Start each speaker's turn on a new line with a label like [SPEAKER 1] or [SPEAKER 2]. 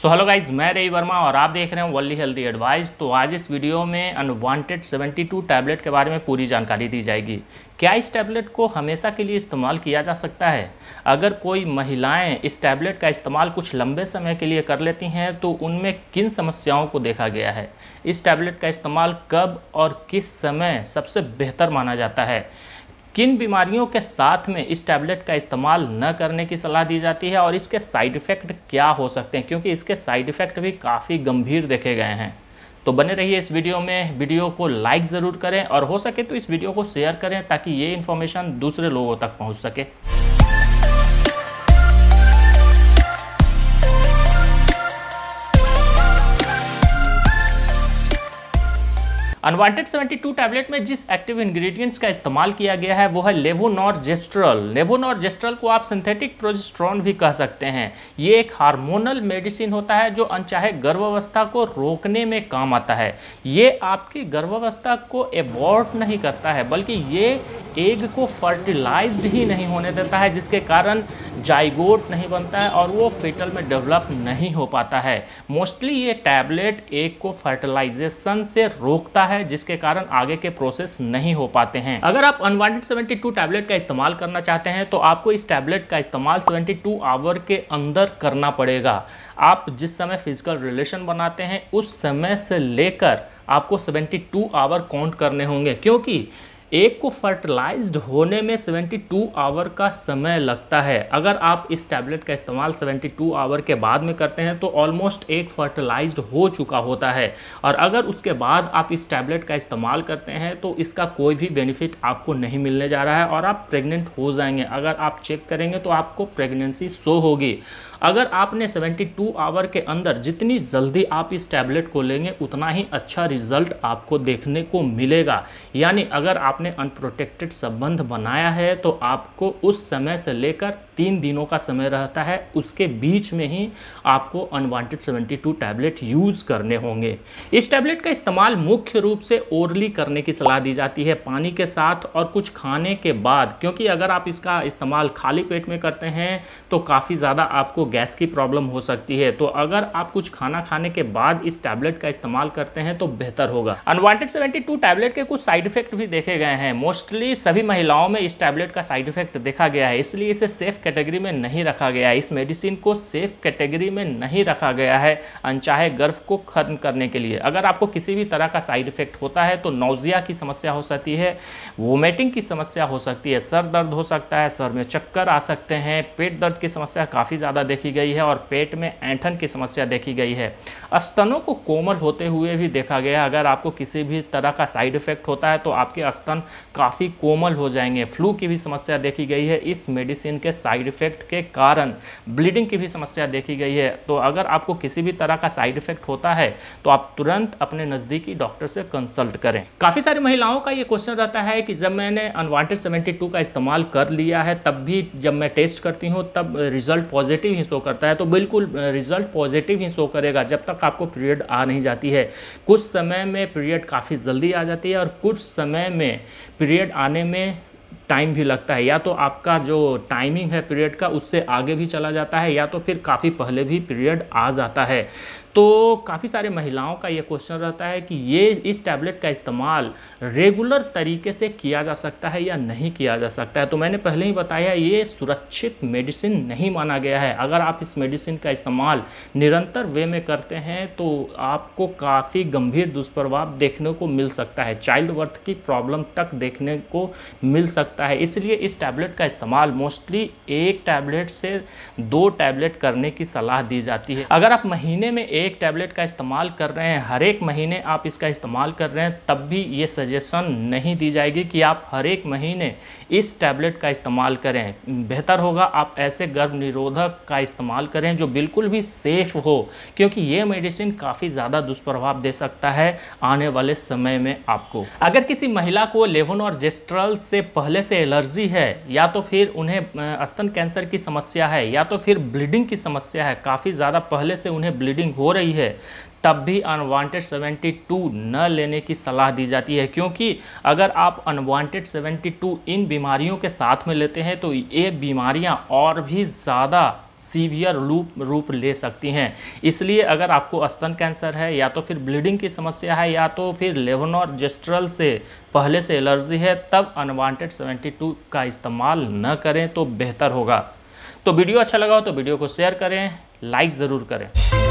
[SPEAKER 1] so hello guys मैं रवि वर्मा और आप देख रहे हैं वर्ली हेल्दी एडवाइस तो आज इस वीडियो में अनवांटेड 72 टैबलेट के बारे में पूरी जानकारी दी जाएगी क्या इस टैबलेट को हमेशा के लिए इस्तेमाल किया जा सकता है अगर कोई महिलाएं इस टैबलेट का इस्तेमाल कुछ लंबे समय के लिए कर लेती हैं तो उनमें किन समस्याओं को देखा गया है इस टैबलेट का इस्तेमाल कब और किस समय सबसे बेहतर माना जाता है किन बीमारियों के साथ में इस टैबलेट का इस्तेमाल न करने की सलाह दी जाती है और इसके साइड इफ़ेक्ट क्या हो सकते हैं क्योंकि इसके साइड इफ़ेक्ट भी काफ़ी गंभीर देखे गए हैं तो बने रहिए इस वीडियो में वीडियो को लाइक ज़रूर करें और हो सके तो इस वीडियो को शेयर करें ताकि ये इन्फॉर्मेशन दूसरे लोगों तक पहुँच सके अनवांटेड 72 टैबलेट में जिस एक्टिव इंग्रेडिएंट्स का इस्तेमाल किया गया है वो है लेवोनॉर जेस्ट्रल लेवोनॉर जेस्ट्रल को आप सिंथेटिक प्रोजेस्ट्रॉन भी कह सकते हैं ये एक हार्मोनल मेडिसिन होता है जो अनचाहे गर्भावस्था को रोकने में काम आता है ये आपकी गर्भावस्था को एबॉर्ट नहीं करता है बल्कि ये एग को फर्टिलाइज ही नहीं होने देता है जिसके कारण जाइगोट नहीं बनता है और वो फेटल में डेवलप नहीं हो पाता है मोस्टली ये टैबलेट एक को फर्टिलाइजेशन से रोकता है जिसके कारण आगे के प्रोसेस नहीं हो पाते हैं अगर आप अनवांटेड 72 टैबलेट का इस्तेमाल करना चाहते हैं तो आपको इस टैबलेट का इस्तेमाल 72 आवर के अंदर करना पड़ेगा आप जिस समय फिजिकल रिलेशन बनाते हैं उस समय से लेकर आपको 72 आवर काउंट करने होंगे क्योंकि एक को फर्टिलाइज्ड होने में 72 आवर का समय लगता है अगर आप इस टैबलेट का इस्तेमाल 72 आवर के बाद में करते हैं तो ऑलमोस्ट एक फर्टिलाइज्ड हो चुका होता है और अगर उसके बाद आप इस टैबलेट का इस्तेमाल करते हैं तो इसका कोई भी बेनिफिट आपको नहीं मिलने जा रहा है और आप प्रेग्नेंट हो जाएंगे अगर आप चेक करेंगे तो आपको प्रेगनेंसी शो होगी अगर आपने 72 आवर के अंदर जितनी जल्दी आप इस टैबलेट को लेंगे उतना ही अच्छा रिजल्ट आपको देखने को मिलेगा यानी अगर आपने अनप्रोटेक्टेड संबंध बनाया है तो आपको उस समय से लेकर तीन दिनों का समय रहता है उसके बीच में ही आपको अनवांटेड 72 टैबलेट यूज़ करने होंगे इस टैबलेट का इस्तेमाल मुख्य रूप से ओरली करने की सलाह दी जाती है पानी के साथ और कुछ खाने के बाद क्योंकि अगर आप इसका इस्तेमाल खाली पेट में करते हैं तो काफ़ी ज़्यादा आपको गैस की प्रॉब्लम हो सकती है तो अगर आप कुछ खाना खाने के बाद इस टैबलेट का इस्तेमाल करते हैं तो बेहतर होगा अनवांटेड सेवेंटी टैबलेट के कुछ साइड इफेक्ट भी देखे गए हैं मोस्टली सभी महिलाओं में इस टैबलेट का साइड इफेक्ट देखा गया है इसलिए इसे सेफ कैटेगरी में नहीं रखा गया है इस मेडिसिन को सेफ कैटेगरी में नहीं रखा गया है अनचाहे गर्भ को खत्म करने के लिए अगर आपको किसी भी तरह का साइड इफेक्ट होता है तो नोजिया की समस्या हो सकती है वोमेटिंग की समस्या हो सकती है सर दर्द हो सकता है सर में चक्कर आ सकते हैं पेट दर्द की समस्या काफ़ी ज़्यादा देखी गई है और पेट में ऐंठन की समस्या देखी गई है स्तनों को कोमल होते हुए भी देखा गया अगर आपको किसी भी तरह का साइड इफेक्ट होता है तो आपके स्तन काफ़ी कोमल हो जाएंगे फ्लू की भी समस्या देखी गई है इस मेडिसिन के साइड साइड इफ़ेक्ट के कारण ब्लीडिंग की भी समस्या देखी गई है तो अगर आपको किसी भी तरह का साइड इफ़ेक्ट होता है तो आप तुरंत अपने नज़दीकी डॉक्टर से कंसल्ट करें काफ़ी सारी महिलाओं का ये क्वेश्चन रहता है कि जब मैंने अनवांटेड सेवेंटी का इस्तेमाल कर लिया है तब भी जब मैं टेस्ट करती हूँ तब रिजल्ट पॉजिटिव ही शो करता है तो बिल्कुल रिजल्ट पॉजिटिव ही शो करेगा जब तक आपको पीरियड आ नहीं जाती है कुछ समय में पीरियड काफ़ी जल्दी आ जाती है और कुछ समय में पीरियड आने में टाइम भी लगता है या तो आपका जो टाइमिंग है पीरियड का उससे आगे भी चला जाता है या तो फिर काफ़ी पहले भी पीरियड आ जाता है तो काफ़ी सारे महिलाओं का ये क्वेश्चन रहता है कि ये इस टैबलेट का इस्तेमाल रेगुलर तरीके से किया जा सकता है या नहीं किया जा सकता है तो मैंने पहले ही बताया ये सुरक्षित मेडिसिन नहीं माना गया है अगर आप इस मेडिसिन का इस्तेमाल निरंतर वे में करते हैं तो आपको काफ़ी गंभीर दुष्प्रभाव देखने को मिल सकता है चाइल्ड बर्थ की प्रॉब्लम तक देखने को मिल सकता है इसलिए इस टैबलेट का इस्तेमाल मोस्टली एक टैबलेट से दो टैबलेट करने की सलाह दी जाती है अगर आप महीने में एक टैबलेट का इस्तेमाल कर रहे हैं हर एक महीने आप इसका इस्तेमाल कर रहे हैं तब भी ये सजेशन नहीं दी जाएगी कि आप हर एक महीने इस टैबलेट का इस्तेमाल करें बेहतर होगा आप ऐसे गर्भ निरोधक का इस्तेमाल करें जो बिल्कुल भी सेफ़ हो क्योंकि ये मेडिसिन काफ़ी ज़्यादा दुष्प्रभाव दे सकता है आने वाले समय में आपको अगर किसी महिला को लेवन और जेस्ट्रल से पहले से एलर्जी है या तो फिर उन्हें स्तन कैंसर की समस्या है या तो फिर ब्लीडिंग की समस्या है काफ़ी ज़्यादा पहले से उन्हें ब्लीडिंग हो रही है तब भी अनवांटेड 72 न लेने की सलाह दी जाती है क्योंकि अगर आप अनवांटेड 72 इन बीमारियों के साथ में लेते हैं तो ये बीमारियां और भी ज़्यादा सीवियर रूप रूप ले सकती हैं इसलिए अगर आपको स्तन कैंसर है या तो फिर ब्लीडिंग की समस्या है या तो फिर लेवनोर जेस्ट्रल से पहले से एलर्जी है तब अनवांटेड 72 का इस्तेमाल न करें तो बेहतर होगा तो वीडियो अच्छा लगा हो तो वीडियो को शेयर करें लाइक ज़रूर करें